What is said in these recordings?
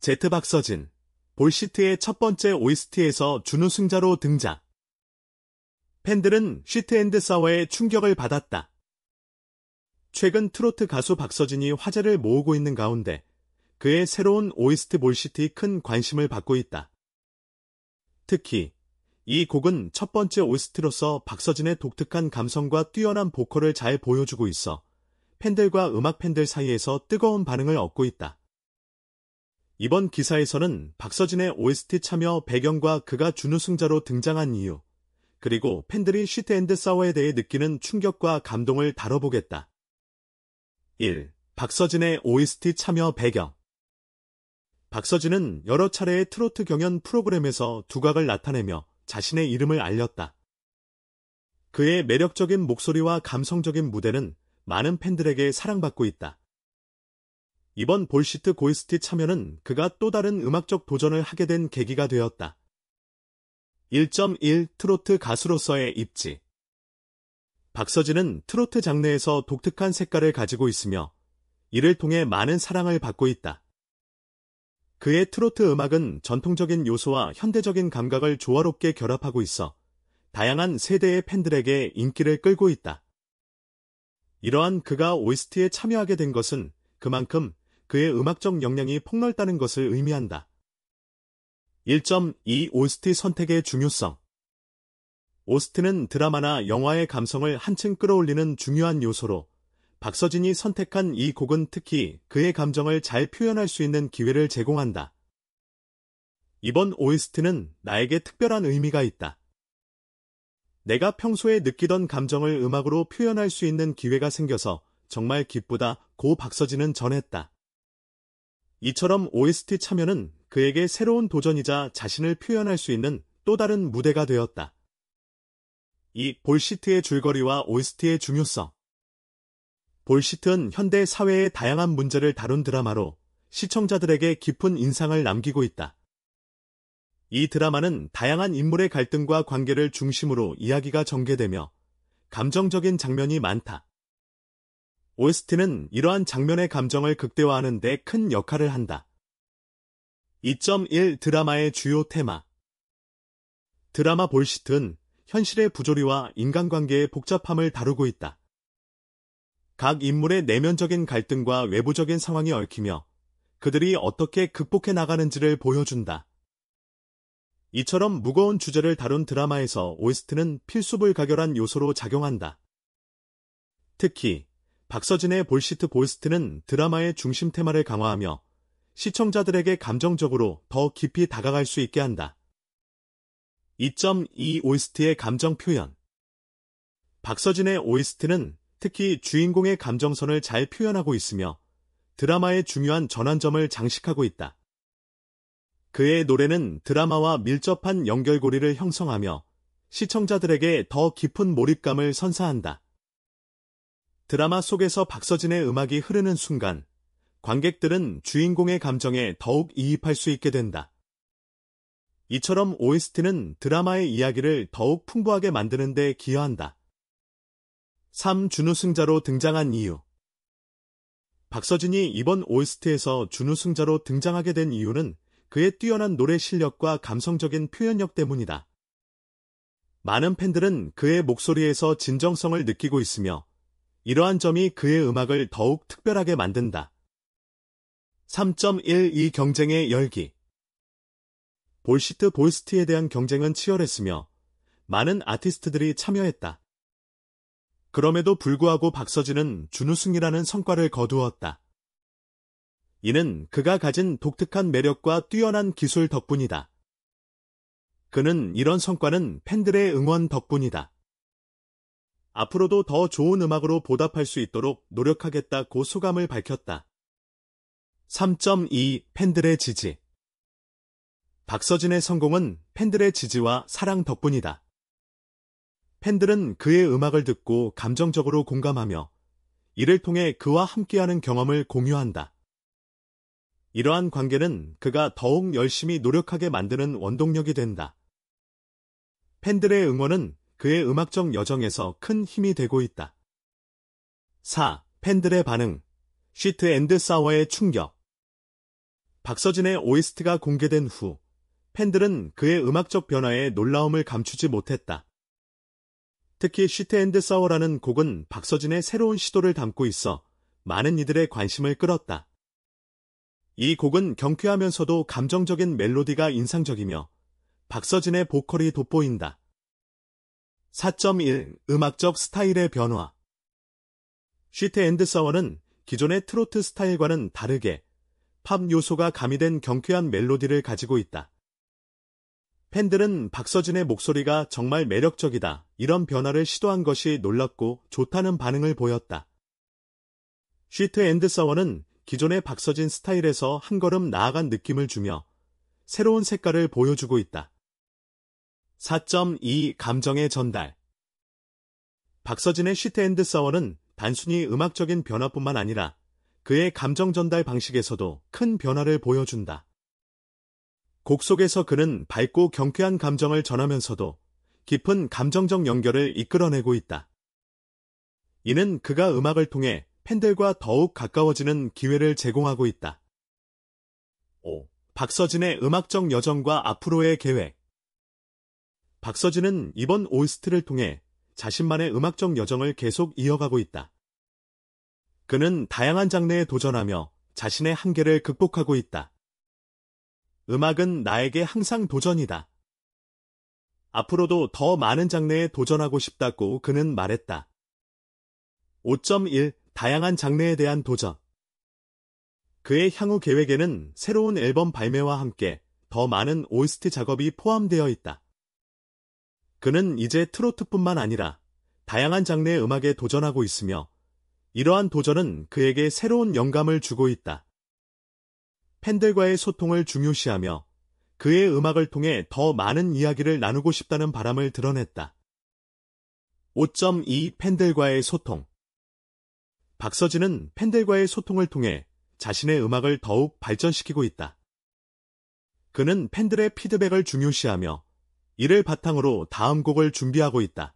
제트 박서진, 볼시트의 첫 번째 OST에서 준우승자로 등장. 팬들은 시트앤드 사워의 충격을 받았다. 최근 트로트 가수 박서진이 화제를 모으고 있는 가운데 그의 새로운 OST 볼시티 트큰 관심을 받고 있다. 특히 이 곡은 첫 번째 OST로서 박서진의 독특한 감성과 뛰어난 보컬을 잘 보여주고 있어 팬들과 음악 팬들 사이에서 뜨거운 반응을 얻고 있다. 이번 기사에서는 박서진의 OST 참여 배경과 그가 준우승자로 등장한 이유, 그리고 팬들이 시트앤드 싸워에 대해 느끼는 충격과 감동을 다뤄보겠다. 1. 박서진의 OST 참여 배경 박서진은 여러 차례의 트로트 경연 프로그램에서 두각을 나타내며 자신의 이름을 알렸다. 그의 매력적인 목소리와 감성적인 무대는 많은 팬들에게 사랑받고 있다. 이번 볼시트 고이스트 참여는 그가 또 다른 음악적 도전을 하게 된 계기가 되었다. 1.1 트로트 가수로서의 입지 박서진은 트로트 장르에서 독특한 색깔을 가지고 있으며 이를 통해 많은 사랑을 받고 있다. 그의 트로트 음악은 전통적인 요소와 현대적인 감각을 조화롭게 결합하고 있어 다양한 세대의 팬들에게 인기를 끌고 있다. 이러한 그가 오이스트에 참여하게 된 것은 그만큼 그의 음악적 역량이 폭넓다는 것을 의미한다. 1.2 오스트 선택의 중요성 오스트는 드라마나 영화의 감성을 한층 끌어올리는 중요한 요소로 박서진이 선택한 이 곡은 특히 그의 감정을 잘 표현할 수 있는 기회를 제공한다. 이번 o 스트는 나에게 특별한 의미가 있다. 내가 평소에 느끼던 감정을 음악으로 표현할 수 있는 기회가 생겨서 정말 기쁘다 고 박서진은 전했다. 이처럼 OST 참여는 그에게 새로운 도전이자 자신을 표현할 수 있는 또 다른 무대가 되었다. 이 볼시트의 줄거리와 OST의 중요성 볼시트는 현대 사회의 다양한 문제를 다룬 드라마로 시청자들에게 깊은 인상을 남기고 있다. 이 드라마는 다양한 인물의 갈등과 관계를 중심으로 이야기가 전개되며 감정적인 장면이 많다. o 스 t 는 이러한 장면의 감정을 극대화하는 데 큰 역할을 한다. 2.1 드라마의 주요 테마 드라마 볼시트는 현실의 부조리와 인간관계의 복잡함을 다루고 있다. 각 인물의 내면적인 갈등과 외부적인 상황이 얽히며 그들이 어떻게 극복해 나가는지를 보여준다. 이처럼 무거운 주제를 다룬 드라마에서 o 스 t 는 필수불 가결한 요소로 작용한다. 특히 박서진의 볼시트 볼스트는 드라마의 중심 테마를 강화하며 시청자들에게 감정적으로 더 깊이 다가갈 수 있게 한다. 2.2오이스트의 감정 표현 박서진의 오이스트는 특히 주인공의 감정선을 잘 표현하고 있으며 드라마의 중요한 전환점을 장식하고 있다. 그의 노래는 드라마와 밀접한 연결고리를 형성하며 시청자들에게 더 깊은 몰입감을 선사한다. 드라마 속에서 박서진의 음악이 흐르는 순간 관객들은 주인공의 감정에 더욱 이입할 수 있게 된다. 이처럼 OST는 드라마의 이야기를 더욱 풍부하게 만드는 데 기여한다. 3. 준우승자로 등장한 이유 박서진이 이번 OST에서 준우승자로 등장하게 된 이유는 그의 뛰어난 노래 실력과 감성적인 표현력 때문이다. 많은 팬들은 그의 목소리에서 진정성을 느끼고 있으며 이러한 점이 그의 음악을 더욱 특별하게 만든다. 3.12 경쟁의 열기 볼시트 볼스티에 대한 경쟁은 치열했으며 많은 아티스트들이 참여했다. 그럼에도 불구하고 박서진은 준우승이라는 성과를 거두었다. 이는 그가 가진 독특한 매력과 뛰어난 기술 덕분이다. 그는 이런 성과는 팬들의 응원 덕분이다. 앞으로도 더 좋은 음악으로 보답할 수 있도록 노력하겠다고 소감을 밝혔다. 3.2 팬들의 지지 박서진의 성공은 팬들의 지지와 사랑 덕분이다. 팬들은 그의 음악을 듣고 감정적으로 공감하며 이를 통해 그와 함께하는 경험을 공유한다. 이러한 관계는 그가 더욱 열심히 노력하게 만드는 원동력이 된다. 팬들의 응원은 그의 음악적 여정에서 큰 힘이 되고 있다. 4. 팬들의 반응 쉬트 앤드 사워의 충격 박서진의 OST가 공개된 후 팬들은 그의 음악적 변화에 놀라움을 감추지 못했다. 특히 쉬트 앤드 사워라는 곡은 박서진의 새로운 시도를 담고 있어 많은 이들의 관심을 끌었다. 이 곡은 경쾌하면서도 감정적인 멜로디가 인상적이며 박서진의 보컬이 돋보인다. 4.1 음악적 스타일의 변화 쉬트 앤드 사워는 기존의 트로트 스타일과는 다르게 팝 요소가 가미된 경쾌한 멜로디를 가지고 있다. 팬들은 박서진의 목소리가 정말 매력적이다. 이런 변화를 시도한 것이 놀랍고 좋다는 반응을 보였다. 쉬트 앤드 사워는 기존의 박서진 스타일에서 한 걸음 나아간 느낌을 주며 새로운 색깔을 보여주고 있다. 4.2 감정의 전달 박서진의 시트앤드 사워는 단순히 음악적인 변화뿐만 아니라 그의 감정 전달 방식에서도 큰 변화를 보여준다. 곡 속에서 그는 밝고 경쾌한 감정을 전하면서도 깊은 감정적 연결을 이끌어내고 있다. 이는 그가 음악을 통해 팬들과 더욱 가까워지는 기회를 제공하고 있다. 5. 박서진의 음악적 여정과 앞으로의 계획 박서진은 이번 오이스트를 통해 자신만의 음악적 여정을 계속 이어가고 있다. 그는 다양한 장르에 도전하며 자신의 한계를 극복하고 있다. 음악은 나에게 항상 도전이다. 앞으로도 더 많은 장르에 도전하고 싶다고 그는 말했다. 5.1 다양한 장르에 대한 도전 그의 향후 계획에는 새로운 앨범 발매와 함께 더 많은 오이스트 작업이 포함되어 있다. 그는 이제 트로트뿐만 아니라 다양한 장르의 음악에 도전하고 있으며 이러한 도전은 그에게 새로운 영감을 주고 있다. 팬들과의 소통을 중요시하며 그의 음악을 통해 더 많은 이야기를 나누고 싶다는 바람을 드러냈다. 5.2 팬들과의 소통 박서진은 팬들과의 소통을 통해 자신의 음악을 더욱 발전시키고 있다. 그는 팬들의 피드백을 중요시하며 이를 바탕으로 다음 곡을 준비하고 있다.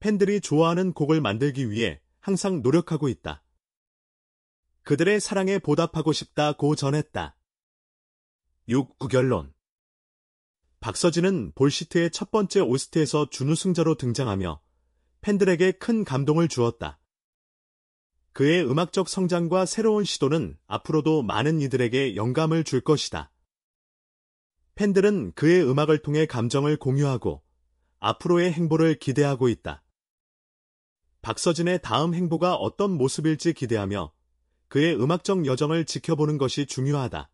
팬들이 좋아하는 곡을 만들기 위해 항상 노력하고 있다. 그들의 사랑에 보답하고 싶다고 전했다. 6. 구결론 박서진은 볼시트의 첫 번째 오스트에서 준우승자로 등장하며 팬들에게 큰 감동을 주었다. 그의 음악적 성장과 새로운 시도는 앞으로도 많은 이들에게 영감을 줄 것이다. 팬들은 그의 음악을 통해 감정을 공유하고 앞으로의 행보를 기대하고 있다. 박서진의 다음 행보가 어떤 모습일지 기대하며 그의 음악적 여정을 지켜보는 것이 중요하다.